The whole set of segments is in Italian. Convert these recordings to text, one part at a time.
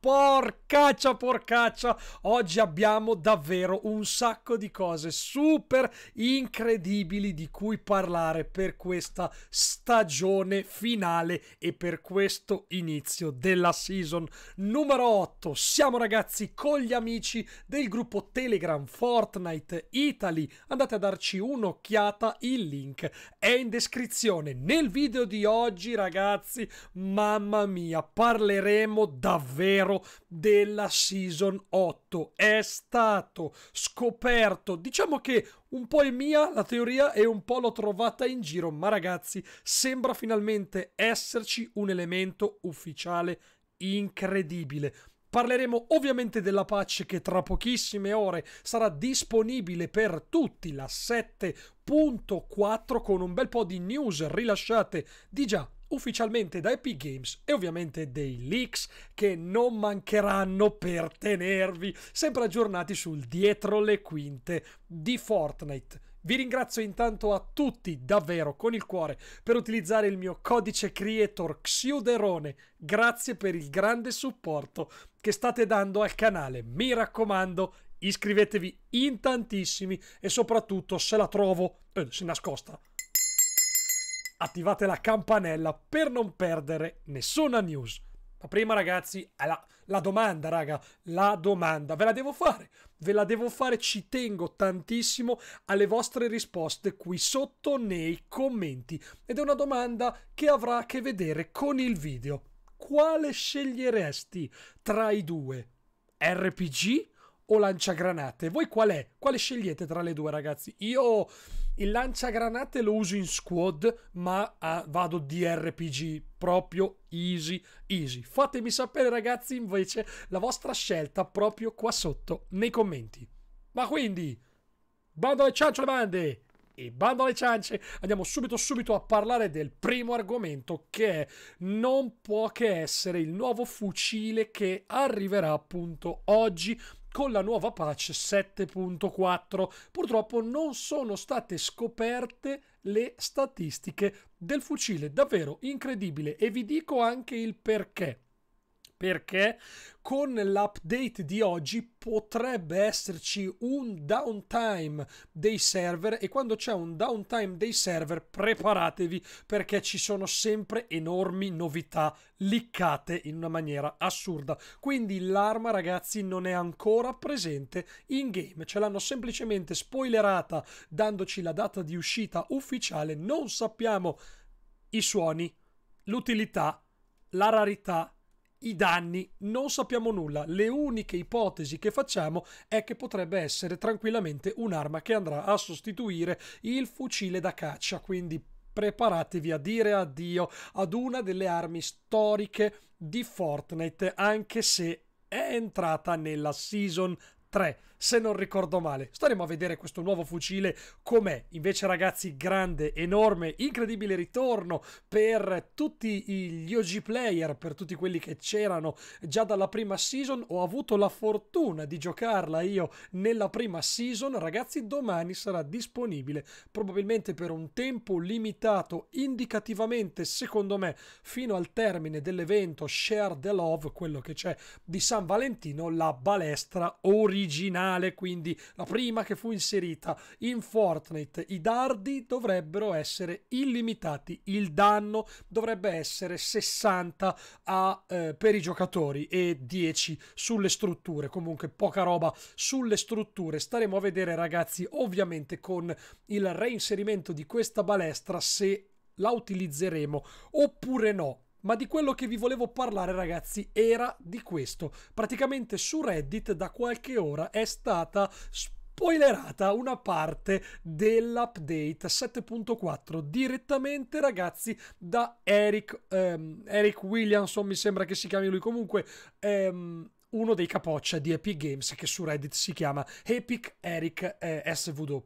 Porcaccia, porcaccia, oggi abbiamo davvero un sacco di cose super incredibili di cui parlare per questa stagione finale e per questo inizio della season numero 8. Siamo ragazzi con gli amici del gruppo Telegram Fortnite Italy, andate a darci un'occhiata, il link è in descrizione. Nel video di oggi ragazzi, mamma mia, parleremo davvero chiaro della season 8. È stato scoperto. Diciamo che un po' è mia la teoria e un po' l'ho trovata in giro, ma ragazzi, sembra finalmente esserci un elemento ufficiale incredibile. Parleremo ovviamente della patch che tra pochissime ore sarà disponibile per tutti, la 7.4 con un bel po' di news rilasciate di già ufficialmente da Epic Games e ovviamente dei leaks che non mancheranno per tenervi sempre aggiornati sul dietro le quinte di Fortnite. Vi ringrazio intanto a tutti davvero con il cuore per utilizzare il mio codice creator Xiuderone. Grazie per il grande supporto che state dando al canale. Mi raccomando, iscrivetevi in tantissimi e soprattutto se la trovo, eh, si nascosta, attivate la campanella per non perdere nessuna news. Ma prima ragazzi, la, la, domanda, raga, la domanda, ve la devo fare, ve la devo fare, ci tengo tantissimo alle vostre risposte qui sotto nei commenti. Ed è una domanda che avrà a che vedere con il video. Quale sceglieresti tra i due? RPG o lanciagranate? Voi qual è? Quale scegliete tra le due ragazzi? Io il lanciagranate lo uso in squad, ma a, ah, vado di RPG proprio easy easy. Fatemi sapere ragazzi invece la vostra scelta proprio qua sotto nei commenti. Ma quindi, bando alle ciance le bande! E bando alle ciance, andiamo subito subito a parlare del primo argomento che non può che essere il nuovo fucile che arriverà appunto oggi con la nuova patch 7.4. Purtroppo non sono state scoperte le statistiche del fucile, davvero incredibile e vi dico anche il perché perché con l'update di oggi potrebbe esserci un downtime dei server e quando c'è un downtime dei server preparatevi perché ci sono sempre enormi novità liccate in una maniera assurda. Quindi l'arma ragazzi non è ancora presente in game, ce l'hanno semplicemente spoilerata dandoci la data di uscita ufficiale, non sappiamo i suoni, l'utilità, la rarità i danni non sappiamo nulla. Le uniche ipotesi che facciamo è che potrebbe essere tranquillamente un'arma che andrà a sostituire il fucile da caccia, quindi preparatevi a dire addio ad una delle armi storiche di Fortnite, anche se è entrata nella season 3, se non ricordo male. Staremo a vedere questo nuovo fucile com'è. Invece ragazzi, grande, enorme, incredibile ritorno per tutti gli OG player, per tutti quelli che c'erano già dalla prima season. Ho avuto la fortuna di giocarla io nella prima season. Ragazzi, domani sarà disponibile probabilmente per un tempo limitato, indicativamente secondo me fino al termine dell'evento Share the Love, quello che c'è di San Valentino, la balestra originale originale, quindi la prima che fu inserita in Fortnite, i dardi dovrebbero essere illimitati, il danno dovrebbe essere 60 a, eh, per i giocatori e 10 sulle strutture, comunque poca roba sulle strutture. Staremo a vedere ragazzi, ovviamente con il reinserimento di questa balestra se la utilizzeremo oppure no ma di quello che vi volevo parlare ragazzi era di questo. Praticamente su Reddit da qualche ora è stata spoilerata una parte dell'update 7.4 direttamente ragazzi da Eric, ehm, Eric Williamson mi sembra che si chiami lui comunque ehm, uno dei capoccia di Epic Games che su Reddit si chiama Epic Eric eh, SW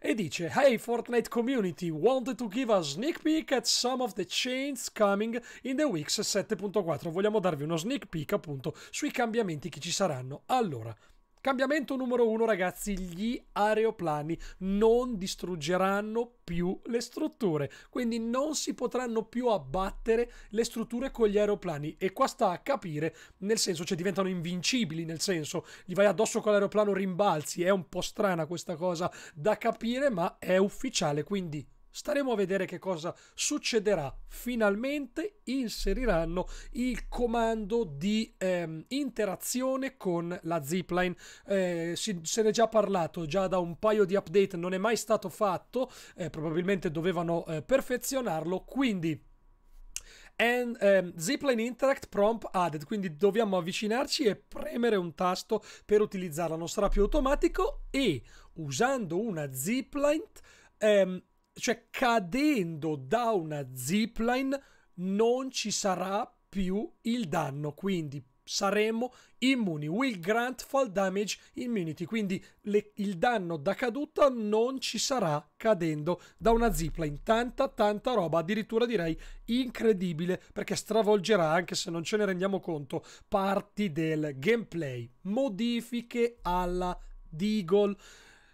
e dice Hey Fortnite community, wanted to give a sneak peek at some of the changes coming in the weeks 7.4. Vogliamo darvi uno sneak peek appunto sui cambiamenti che ci saranno. Allora, Cambiamento numero uno, ragazzi, gli aeroplani non distruggeranno più le strutture, quindi non si potranno più abbattere le strutture con gli aeroplani e qua sta a capire, nel senso, cioè diventano invincibili, nel senso, gli vai addosso con l'aeroplano rimbalzi, è un po' strana questa cosa da capire, ma è ufficiale, quindi Staremo a vedere che cosa succederà. Finalmente inseriranno il comando di ehm, interazione con la zipline. Eh, se ne è già parlato già da un paio di update, non è mai stato fatto, eh, probabilmente dovevano eh, perfezionarlo, quindi and, um, ehm, Zipline Interact Prompt Added, quindi dobbiamo avvicinarci e premere un tasto per utilizzarla, non sarà più automatico e usando una zipline um, cioè cadendo da una zipline non ci sarà più il danno, quindi saremo immuni. Will grant fall damage immunity, quindi le, il danno da caduta non ci sarà cadendo da una zipline. Tanta, tanta roba, addirittura direi incredibile, perché stravolgerà, anche se non ce ne rendiamo conto, parti del gameplay. Modifiche alla Deagle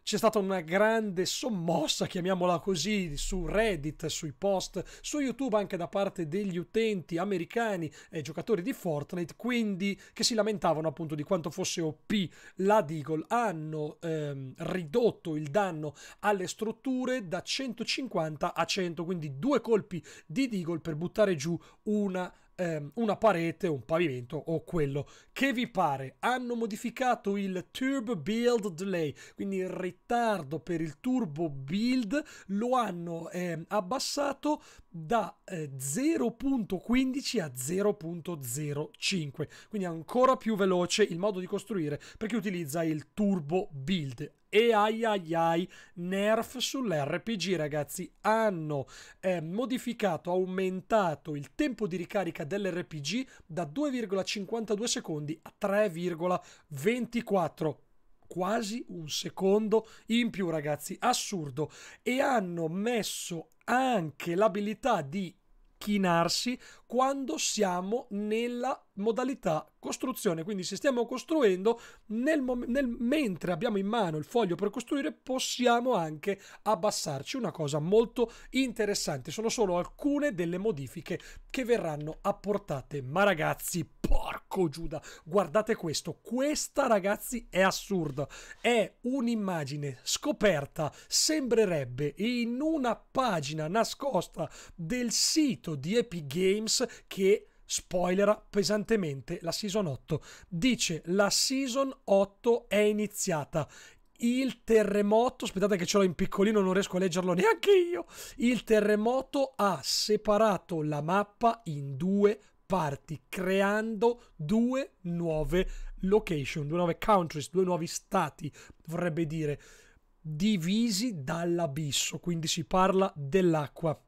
c'è stata una grande sommossa, chiamiamola così, su Reddit, sui post, su YouTube anche da parte degli utenti americani e giocatori di Fortnite, quindi che si lamentavano appunto di quanto fosse OP la Deagle. Hanno ehm, ridotto il danno alle strutture da 150 a 100, quindi due colpi di Deagle per buttare giù una ehm, una parete, un pavimento o quello che vi pare. Hanno modificato il Turbo Build Delay, quindi il ritardo per il Turbo Build lo hanno ehm, abbassato da eh, 0.15 a 0.05, quindi ancora più veloce il modo di costruire perché utilizza il Turbo Build e ai ai ai nerf sull'RPG ragazzi hanno eh, modificato, aumentato il tempo di ricarica dell'RPG da 2,52 secondi a 3,24 quasi un secondo in più ragazzi assurdo e hanno messo anche l'abilità di macchinarsi quando siamo nella modalità costruzione. Quindi se stiamo costruendo, nel mom- nel, mentre abbiamo in mano il foglio per costruire, possiamo anche abbassarci. Una cosa molto interessante. Sono solo alcune delle modifiche che verranno apportate. Ma ragazzi, porco Giuda, guardate questo, questa ragazzi è assurda, è un'immagine scoperta, sembrerebbe in una pagina nascosta del sito di Epic Games che spoilera pesantemente la Season 8. Dice la Season 8 è iniziata il terremoto, aspettate che ce l'ho in piccolino, non riesco a leggerlo neanche io. Il terremoto ha separato la mappa in due parti creando due nuove location, due nuove countries, due nuovi stati, vorrebbe dire divisi dall'abisso, quindi si parla dell'acqua.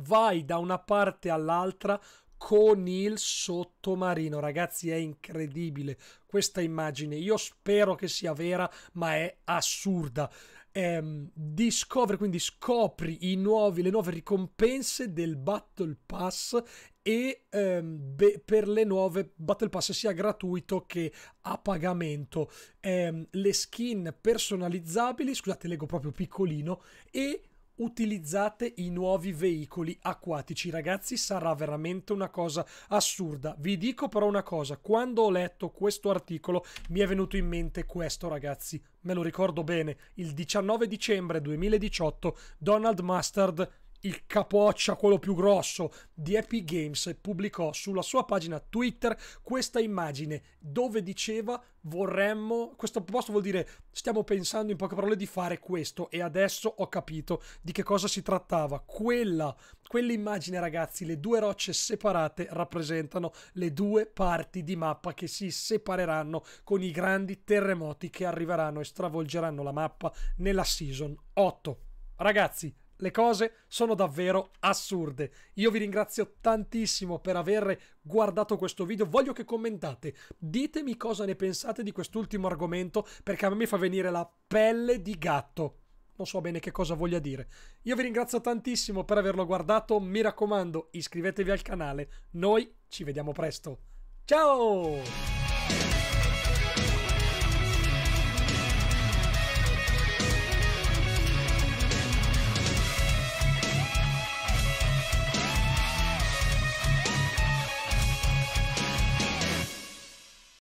Vai da una parte all'altra con il sottomarino. Ragazzi, è incredibile questa immagine. Io spero che sia vera, ma è assurda. Ehm, discopri, quindi scopri nuovi, le nuove ricompense del Battle Pass e ehm, be- per le nuove Battle Pass sia gratuito che a pagamento. Ehm, le skin personalizzabili, scusate, leggo proprio piccolino, e utilizzate i nuovi veicoli acquatici ragazzi sarà veramente una cosa assurda vi dico però una cosa quando ho letto questo articolo mi è venuto in mente questo ragazzi me lo ricordo bene il 19 dicembre 2018 Donald Mustard il capoccia, quello più grosso di Epic Games, pubblicò sulla sua pagina Twitter questa immagine dove diceva vorremmo, questo posto vuol dire stiamo pensando in poche parole di fare questo e adesso ho capito di che cosa si trattava. Quella, quell'immagine ragazzi, le due rocce separate rappresentano le due parti di mappa che si separeranno con i grandi terremoti che arriveranno e stravolgeranno la mappa nella season 8. Ragazzi, le cose sono davvero assurde. Io vi ringrazio tantissimo per aver guardato questo video. Voglio che commentate. Ditemi cosa ne pensate di quest'ultimo argomento perché a me mi fa venire la pelle di gatto. Non so bene che cosa voglia dire. Io vi ringrazio tantissimo per averlo guardato. Mi raccomando, iscrivetevi al canale. Noi ci vediamo presto. Ciao!